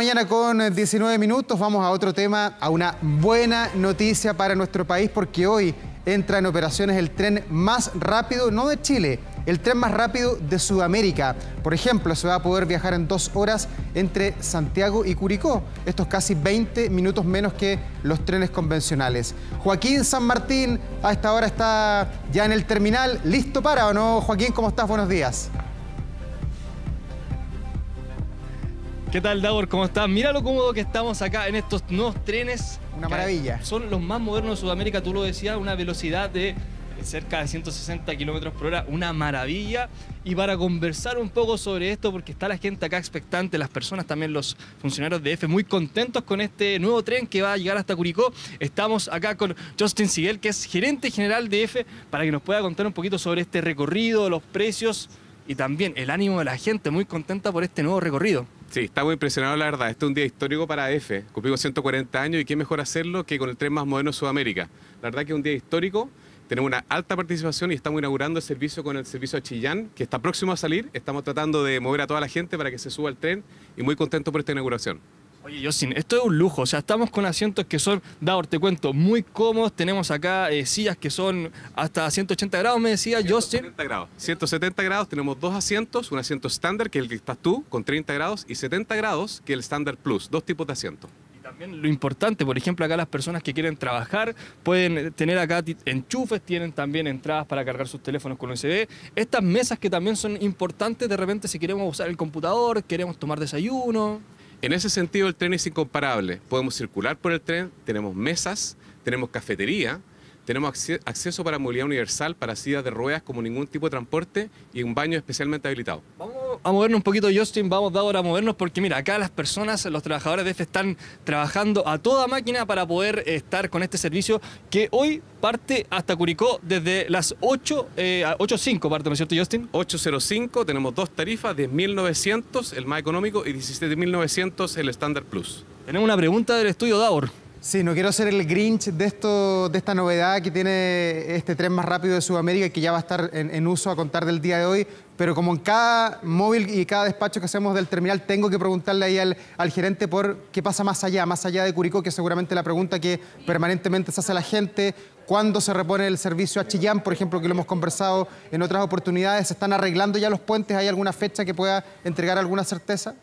mañana con 19 minutos vamos a otro tema, a una buena noticia para nuestro país porque hoy entra en operaciones el tren más rápido, no de Chile, el tren más rápido de Sudamérica. Por ejemplo, se va a poder viajar en dos horas entre Santiago y Curicó. Esto es casi 20 minutos menos que los trenes convencionales. Joaquín San Martín a esta hora está ya en el terminal, listo para o no. Joaquín, ¿cómo estás? Buenos días. ¿Qué tal, Davor? ¿Cómo estás? Mira lo cómodo que estamos acá en estos nuevos trenes. Una maravilla. Son los más modernos de Sudamérica, tú lo decías, una velocidad de eh, cerca de 160 kilómetros por hora, una maravilla. Y para conversar un poco sobre esto, porque está la gente acá expectante, las personas también, los funcionarios de EFE, muy contentos con este nuevo tren que va a llegar hasta Curicó. Estamos acá con Justin Siguel, que es gerente general de EFE, para que nos pueda contar un poquito sobre este recorrido, los precios y también el ánimo de la gente, muy contenta por este nuevo recorrido. Sí, estamos impresionados, la verdad. Este es un día histórico para EFE. Cumplimos 140 años y qué mejor hacerlo que con el tren más moderno de Sudamérica. La verdad que es un día histórico. Tenemos una alta participación y estamos inaugurando el servicio con el servicio a Chillán, que está próximo a salir. Estamos tratando de mover a toda la gente para que se suba al tren y muy contento por esta inauguración. Oye, Justin, esto es un lujo. O sea, estamos con asientos que son, Davor, te cuento, muy cómodos. Tenemos acá eh, sillas que son hasta 180 grados, me decía 170 170 grados. 170 grados. Tenemos dos asientos. Un asiento estándar, que es el que estás tú, con 30 grados, y 70 grados, que es el estándar plus. Dos tipos de asientos. También lo importante, por ejemplo, acá las personas que quieren trabajar pueden tener acá enchufes, tienen también entradas para cargar sus teléfonos con USB. Estas mesas que también son importantes de repente si queremos usar el computador, queremos tomar desayuno. En ese sentido, el tren es incomparable. Podemos circular por el tren, tenemos mesas, tenemos cafetería, tenemos acceso para movilidad universal, para sillas de ruedas como ningún tipo de transporte y un baño especialmente habilitado a movernos un poquito, Justin, vamos de ahora a movernos porque mira, acá las personas, los trabajadores de EFE están trabajando a toda máquina para poder estar con este servicio que hoy parte hasta Curicó desde las 8, eh, 8.05 parte, ¿no es cierto, Justin? 8.05, tenemos dos tarifas, 10.900 el más económico y 17.900 el estándar Plus. Tenemos una pregunta del estudio Davor. Sí, no quiero ser el Grinch de, esto, de esta novedad que tiene este tren más rápido de Sudamérica y que ya va a estar en, uso a contar del día de hoy, pero como en cada móvil y cada despacho que hacemos del terminal tengo que preguntarle ahí al, gerente por qué pasa más allá, más allá de Curicó, que seguramente la pregunta que permanentemente se hace la gente, cuándo se repone el servicio a Chillán, por ejemplo, que lo hemos conversado en otras oportunidades, ¿se están arreglando ya los puentes? ¿Hay alguna fecha que pueda entregar alguna certeza?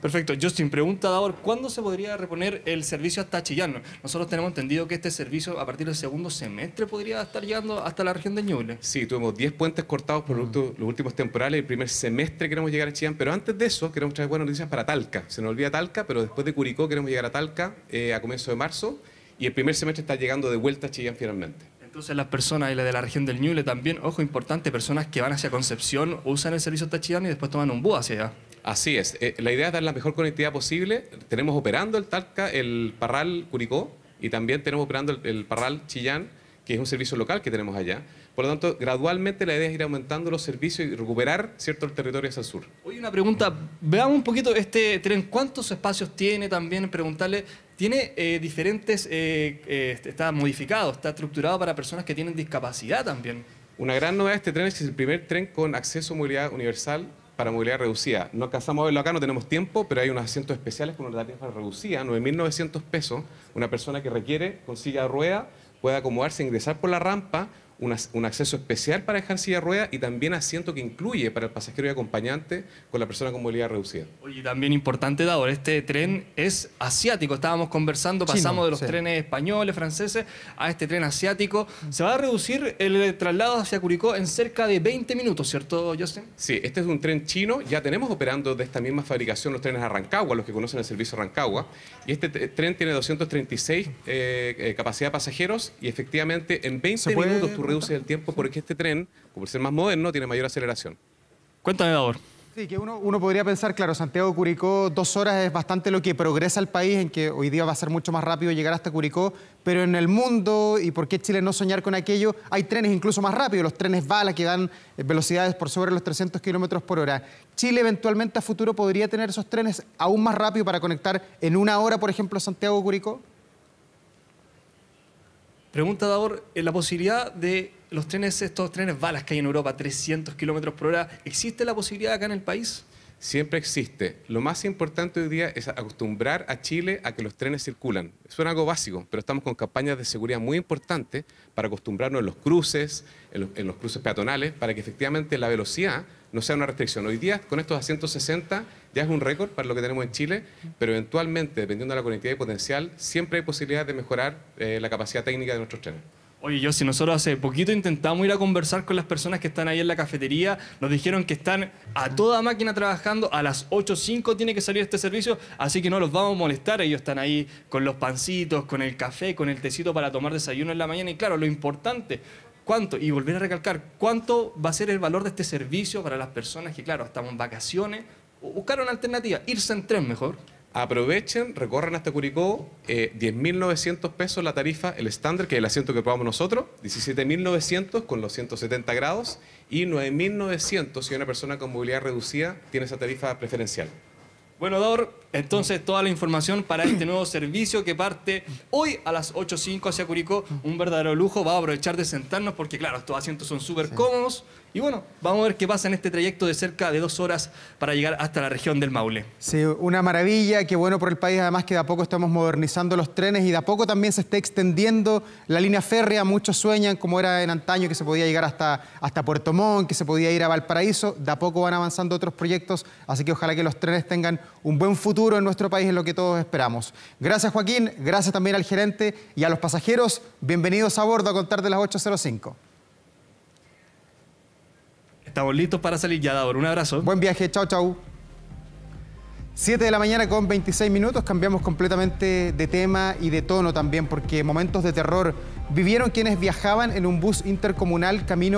Perfecto. Justin, pregunta ahora, ¿cuándo se podría reponer el servicio hasta Chillán? Nosotros tenemos entendido que este servicio a partir del segundo semestre podría estar llegando hasta la región de Ñuble. Sí, tuvimos 10 puentes cortados por los últimos temporales, el primer semestre queremos llegar a Chillán, pero antes de eso queremos traer buenas noticias para Talca. Se nos olvida Talca, pero después de Curicó queremos llegar a Talca eh, a comienzo de marzo y el primer semestre está llegando de vuelta a Chillán finalmente. Entonces las personas y las de la región del Ñuble también, ojo importante, personas que van hacia Concepción, usan el servicio hasta Chillán y después toman un bus hacia allá. Así es. Eh, la idea es dar la mejor conectividad posible. Tenemos operando el Talca, el Parral Curicó y también tenemos operando el, Parral Chillán, que es un servicio local que tenemos allá. Por lo tanto, gradualmente la idea es ir aumentando los servicios y recuperar cierto el territorio hacia el sur. Hoy una pregunta. Veamos un poquito este tren. ¿Cuántos espacios tiene también? Preguntarle. Tiene eh, diferentes. Eh, está modificado, está estructurado para personas que tienen discapacidad también. Una gran novedad de este tren es que es el primer tren con acceso a movilidad universal para movilidad reducida. No alcanzamos a verlo acá, no tenemos tiempo, pero hay unos asientos especiales con una tarifa reducida, 9.900 pesos. Una persona que requiere, con silla de rueda, puede acomodarse, ingresar por la rampa un, acceso especial para dejar silla de y también asiento que incluye para el pasajero y acompañante con la persona con movilidad reducida. Oye, también importante, dado, este tren es asiático. Estábamos conversando, pasamos de los trenes españoles, franceses, a este tren asiático. Mm. Se va a reducir el traslado hacia Curicó en cerca de 20 minutos, ¿cierto, Justin? Sí, este es un tren chino. Ya tenemos operando de esta misma fabricación los trenes Arrancagua, los que conocen el servicio Arrancagua. Y este tren tiene 236 eh, eh, capacidad de pasajeros y efectivamente en 20 minutos ...reduce el tiempo porque este tren, como el ser más moderno, tiene mayor aceleración. Cuéntame, Dador. Sí, que uno, podría pensar, claro, Santiago Curicó, dos horas es bastante lo que progresa el país, en que hoy día va a ser mucho más rápido llegar hasta Curicó, pero en el mundo, y por qué Chile no soñar con aquello, hay trenes incluso más rápidos, los trenes bala que dan eh, velocidades por sobre los 300 kilómetros por hora. Chile eventualmente a futuro podría tener esos trenes aún más rápido para conectar en una hora, por ejemplo, Santiago Curicó. Pregunta Davor, la posibilidad de los trenes, estos trenes balas que hay en Europa, 300 kilómetros por hora, ¿existe la posibilidad acá en el país? siempre existe. Lo más importante hoy día es acostumbrar a Chile a que los trenes circulan. Suena algo básico, pero estamos con campañas de seguridad muy importantes para acostumbrarnos en los cruces, en los, cruces peatonales, para que efectivamente la velocidad no sea una restricción. Hoy día, con estos a 160, ya es un récord para lo que tenemos en Chile, pero eventualmente, dependiendo de la conectividad y potencial, siempre hay posibilidad de mejorar eh, la capacidad técnica de nuestros trenes. Oye, yo, si nosotros hace poquito intentamos ir a conversar con las personas que están ahí en la cafetería, nos dijeron que están a toda máquina trabajando, a las 8.05 tiene que salir este servicio, así que no los vamos a molestar, ellos están ahí con los pancitos, con el café, con el tecito para tomar desayuno en la mañana y claro, lo importante, ¿Cuánto? Y volver a recalcar, ¿cuánto va a ser el valor de este servicio para las personas que, claro, estamos en vacaciones? Buscar una alternativa, irse en tren mejor aprovechen, recorren hasta Curicó, 10.900 eh, pesos la tarifa, el estándar, que es el asiento que pagamos nosotros, 17.900 con los 170 grados y 9.900 si una persona con movilidad reducida tiene esa tarifa preferencial. Bueno, Dor, entonces toda la información para este nuevo servicio que parte hoy a las 8.05 hacia Curicó. Un verdadero lujo. Vamos a aprovechar de sentarnos porque, claro, estos asientos son súper cómodos. Y bueno, vamos a ver qué pasa en este trayecto de cerca de dos horas para llegar hasta la región del Maule. Sí, una maravilla. Qué bueno por el país. Además que de a poco estamos modernizando los trenes y de a poco también se está extendiendo la línea férrea. Muchos sueñan, como era en antaño, que se podía llegar hasta, hasta Puerto Montt, que se podía ir a Valparaíso. De a poco van avanzando otros proyectos. Así que ojalá que los trenes tengan un buen futuro en nuestro país es lo que todos esperamos. Gracias Joaquín, gracias también al gerente y a los pasajeros. Bienvenidos a bordo a contar de las 8.05. Estamos listos para salir ya, Davor. Un abrazo. Buen viaje, chao, chao. 7 de la mañana con 26 minutos, cambiamos completamente de tema y de tono también, porque momentos de terror vivieron quienes viajaban en un bus intercomunal camino.